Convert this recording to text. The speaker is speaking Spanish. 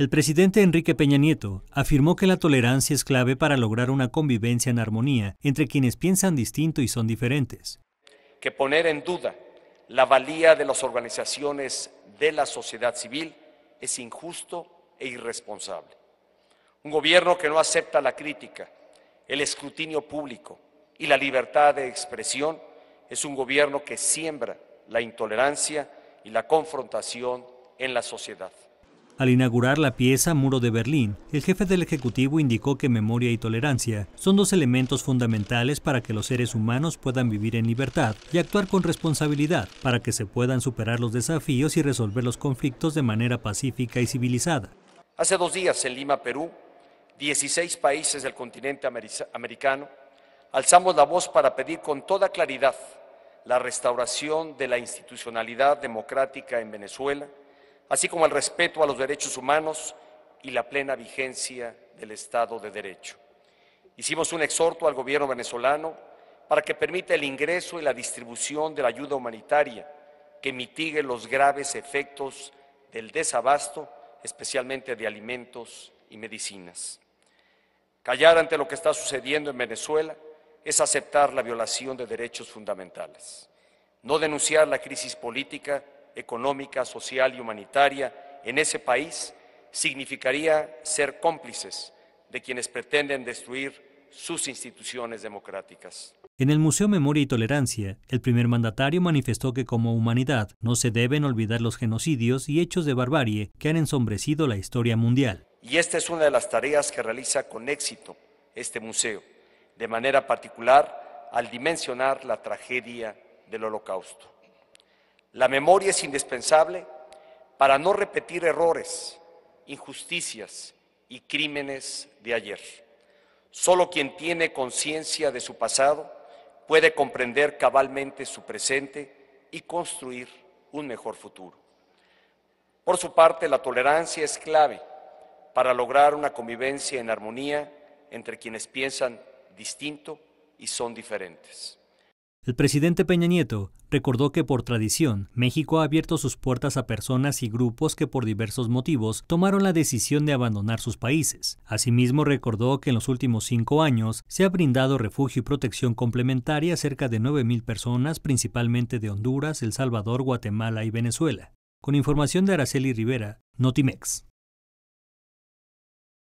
El presidente Enrique Peña Nieto afirmó que la tolerancia es clave para lograr una convivencia en armonía entre quienes piensan distinto y son diferentes. Que poner en duda la valía de las organizaciones de la sociedad civil es injusto e irresponsable. Un gobierno que no acepta la crítica, el escrutinio público y la libertad de expresión es un gobierno que siembra la intolerancia y la confrontación en la sociedad. Al inaugurar la pieza Muro de Berlín, el jefe del Ejecutivo indicó que memoria y tolerancia son dos elementos fundamentales para que los seres humanos puedan vivir en libertad y actuar con responsabilidad, para que se puedan superar los desafíos y resolver los conflictos de manera pacífica y civilizada. Hace dos días en Lima, Perú, 16 países del continente americano alzamos la voz para pedir con toda claridad la restauración de la institucionalidad democrática en Venezuela así como el respeto a los derechos humanos y la plena vigencia del Estado de Derecho. Hicimos un exhorto al gobierno venezolano para que permita el ingreso y la distribución de la ayuda humanitaria, que mitigue los graves efectos del desabasto, especialmente de alimentos y medicinas. Callar ante lo que está sucediendo en Venezuela es aceptar la violación de derechos fundamentales. No denunciar la crisis política económica, social y humanitaria en ese país significaría ser cómplices de quienes pretenden destruir sus instituciones democráticas. En el Museo Memoria y Tolerancia, el primer mandatario manifestó que como humanidad no se deben olvidar los genocidios y hechos de barbarie que han ensombrecido la historia mundial. Y esta es una de las tareas que realiza con éxito este museo, de manera particular al dimensionar la tragedia del holocausto. La memoria es indispensable para no repetir errores, injusticias y crímenes de ayer. Solo quien tiene conciencia de su pasado puede comprender cabalmente su presente y construir un mejor futuro. Por su parte, la tolerancia es clave para lograr una convivencia en armonía entre quienes piensan distinto y son diferentes. El presidente Peña Nieto recordó que por tradición México ha abierto sus puertas a personas y grupos que por diversos motivos tomaron la decisión de abandonar sus países. Asimismo recordó que en los últimos cinco años se ha brindado refugio y protección complementaria a cerca de 9.000 personas principalmente de Honduras, El Salvador, Guatemala y Venezuela. Con información de Araceli Rivera, Notimex.